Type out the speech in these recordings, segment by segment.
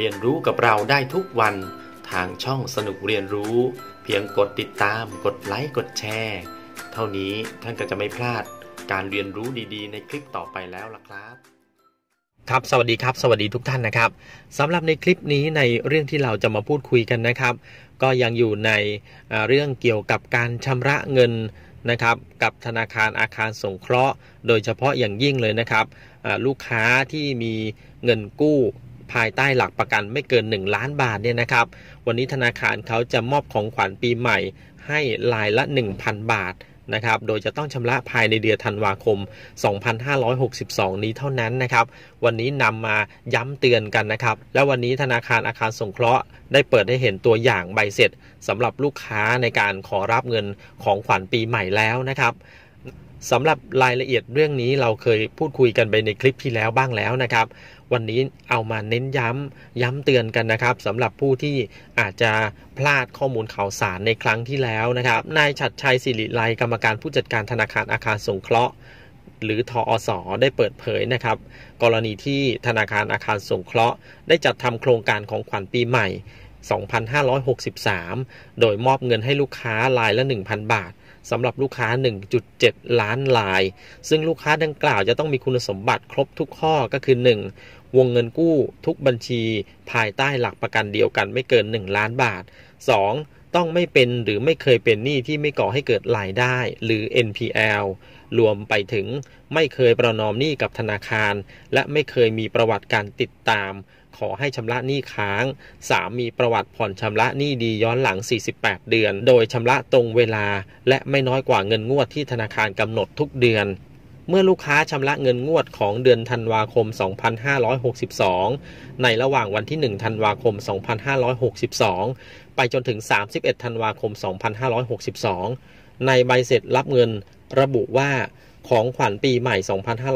เรียนรู้กับเราได้ทุกวันทางช่องสนุกเรียนรู้ เพียงกดติดตามกดไลค์กดแชร์เท่านี้ท่านก็จะไม่พลาดการเรียนรู้ดีๆ ในคลิปต่อไปแล้วล่ะครับ ครับสวัสดีครับ สวัสดีทุกท่านนะครับสำหรับในคลิปนี้ในเรื่องที่เราจะมาพูดคุยกันนะครับ ก็ยังอยู่ในเรื่องเกี่ยวกับการชำระเงินนะครับ กับธนาคารอาคารสงเคราะห์ โดยเฉพาะอย่างยิ่งเลยนะครับลูกค้าที่มีเงินกู้ภายใต้หลักประกันไม่เกิน 1 ล้านบาทเนี่ยนะครับ วันนี้ธนาคารเขาจะมอบของขวัญปีใหม่ให้รายละ1,000บาทนะครับ โดยจะต้องชำระภายในเดือนธันวาคม2562นี้เท่านั้นนะครับ วันนี้นำมาย้ำเตือนกันนะครับ และวันนี้ธนาคารอาคารสงเคราะห์ได้เปิดให้เห็นตัวอย่างใบเสร็จสำหรับลูกค้าในการขอรับเงินของขวัญปีใหม่แล้วนะครับสำหรับรายละเอียดเรื่องนี้เราเคยพูดคุยกันไปในคลิปที่แล้วบ้างแล้วนะครับ วันนี้เอามาเน้นย้ำ ย้ำเตือนกันนะครับสำหรับผู้ที่อาจจะพลาดข้อมูลข่าวสารในครั้งที่แล้วนะครับนายชัดชัยสิริไลกรรมการผู้จัดการธนาคารอาคารสงเคราะห์หรือทออสอได้เปิดเผยนะครับ กรณีที่ธนาคารอาคารสงเคราะห์ ได้จัดทำโครงการของขวัญปีใหม่ 2563 โดยมอบเงินให้ลูกค้ารายละ1,000 บาทสำหรับลูกค้า 1.7 ล้านลาย ซึ่งลูกค้าดังกล่าวจะต้องมีคุณสมบัติครบทุกข้อก็คือ 1. วงเงินกู้ทุกบัญชี ภายใต้หลักประกันเดียวกันไม่เกิน 1 ล้านบาท 2. ต้องไม่เป็นหรือไม่เคยเป็นหนี้ที่ไม่ก่อให้เกิดรายได้ หรือ NPL รวมไปถึงไม่เคยประนอมหนี้กับธนาคาร และไม่เคยมีประวัติการติดตาม ขอให้ชำระหนี้ค้าง 3. มีประวัติผ่อนชำระหนี้ดีย้อนหลัง 48 เดือน โดยชำระตรงเวลา และไม่น้อยกว่าเงินงวดที่ธนาคารกำหนดทุกเดือนเมื่อลูกค้าชำระเงินงวดของเดือนธันวาคม 2562 ในระหว่างวันที่ 1 ธันวาคม 2562 ไปจนถึง 31 ธันวาคม 2562 ในใบเสร็จรับเงินระบุว่าของขวัญปีใหม่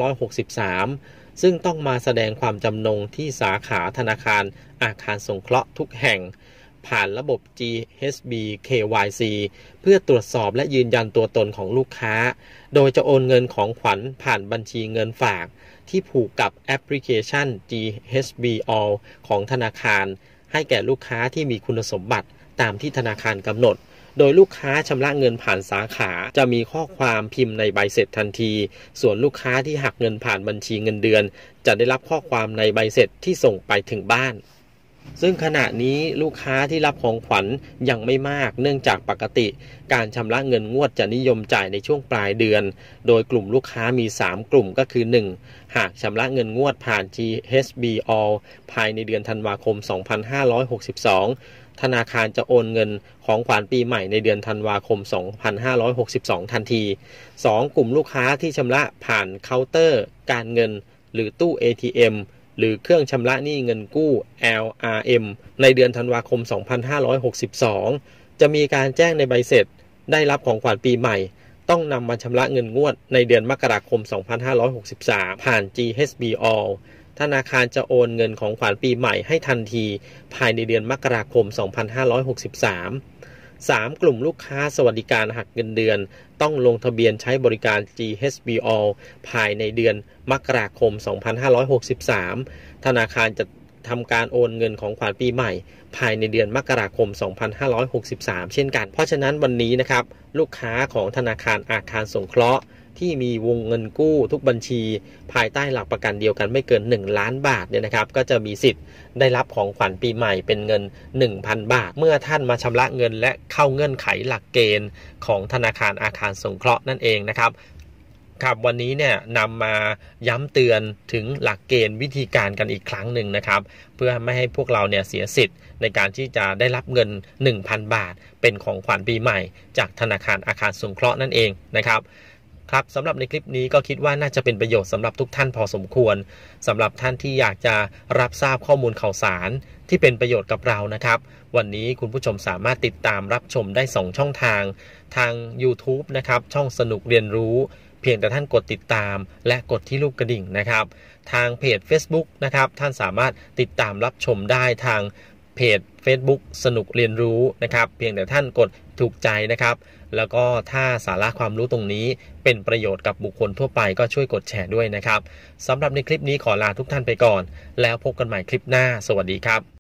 2563 ซึ่งต้องมาแสดงความจำนงที่สาขาธนาคารอาคารสงเคราะห์ทุกแห่งผ่านระบบ GHB KYC เพื่อตรวจสอบและยืนยันตัวตนของลูกค้า โดยจะโอนเงินของขวัญผ่านบัญชีเงินฝาก ที่ผูกกับแอปพลิเคชัน GHB All ของธนาคาร ให้แก่ลูกค้าที่มีคุณสมบัติตามที่ธนาคารกำหนด โดยลูกค้าชำระเงินผ่านสาขา จะมีข้อความพิมพ์ในใบเสร็จทันที ส่วนลูกค้าที่หักเงินผ่านบัญชีเงินเดือน จะได้รับข้อความในใบเสร็จที่ส่งไปถึงบ้านซึ่งขณะนี้ลูกค้าที่รับของขวัญยังไม่มากเนื่องจากปกติ การชำระเงินงวดจะนิยมจ่ายในช่วงปลายเดือน โดยกลุ่มลูกค้ามี 3 กลุ่มก็คือ 1. หากชำระเงินงวดผ่าน GHB All ภายในเดือนธันวาคม 2562 ธนาคารจะโอนเงินของขวัญปีใหม่ในเดือนธันวาคม 2562 ทันที 2. กลุ่มลูกค้าที่ชำระผ่านเคาน์เตอร์ การเงิน หรือตู้ ATM หรือเครื่องชำระหนี้เงินกู้ LRM ในเดือนธันวาคม 2562 จะมีการแจ้งในใบเสร็จ ได้รับของขวัญปีใหม่ ต้องนำมาชำระเงินงวดในเดือนมกราคม 2563 ผ่าน GHB All ธนาคารจะโอนเงินของขวัญปีใหม่ให้ทันที ภายในเดือนมกราคม 2563 3 กลุ่มลูกค้าสวัสดิการหักเงินเดือน ต้องลงทะเบียนใช้บริการ GHB o l ภายในเดือนมกราคม 2563 ธนาคารจะทำการโอนเงินของขวัญปีใหม่ ภายในเดือนมกราคม 2563 เช่นกัน เพราะฉะนั้นวันนี้นะครับลูกค้าของธนาคารอาคารสงเคราะห์ที่มีวงเงินกู้ทุกบัญชี ภายใต้หลักประกันเดียวกันไม่เกิน 1 ล้านบาทเนี่ยนะครับ ก็จะมีสิทธิ์ได้รับของขวัญปีใหม่เป็นเงิน 1,000 บาท เมื่อท่านมาชำระเงินและเข้าเงื่อนไขหลักเกณฑ์ของธนาคารอาคารสงเคราะห์นั่นเองนะครับครับวันนี้เนี่ยนำมาย้ำเตือนถึงหลักเกณฑ์วิธีการกันอีกครั้งหนึ่งนะครับ เพื่อไม่ให้พวกเราเนี่ยเสียสิทธิ์ในการที่จะได้รับเงิน 1,000 บาท เป็นของขวัญปีใหม่ จากธนาคารอาคารสงเคราะห์นั่นเองนะครับครับสำหรับในคลิปนี้ก็คิดว่าน่าจะเป็นประโยชน์สำหรับทุกท่านพอสมควรสำหรับท่านที่อยากจะรับทราบข้อมูลข่าวสาร ที่เป็นประโยชน์กับเรานะครับ วันนี้คุณผู้ชมสามารถติดตามรับชมได้ 2 ช่องทาง ทาง YouTube นะครับ ช่องสนุกเรียนรู้ เพียงแต่ท่านกดติดตาม และกดที่ลูกกระดิ่งนะครับ ทางเพจ Facebook นะครับ ท่านสามารถติดตามรับชมได้ทางเพจ Facebook สนุกเรียนรู้นะครับ เพียงแต่ท่านกดถูกใจนะครับแล้วก็ถ้าสาระความรู้ตรงนี้เป็นประโยชน์กับบุคคลทั่วไปก็ช่วยกดแชร์ด้วยนะครับสำหรับในคลิปนี้ขอลาทุกท่านไปก่อน แล้วพบกันใหม่คลิปหน้าสวัสดีครับ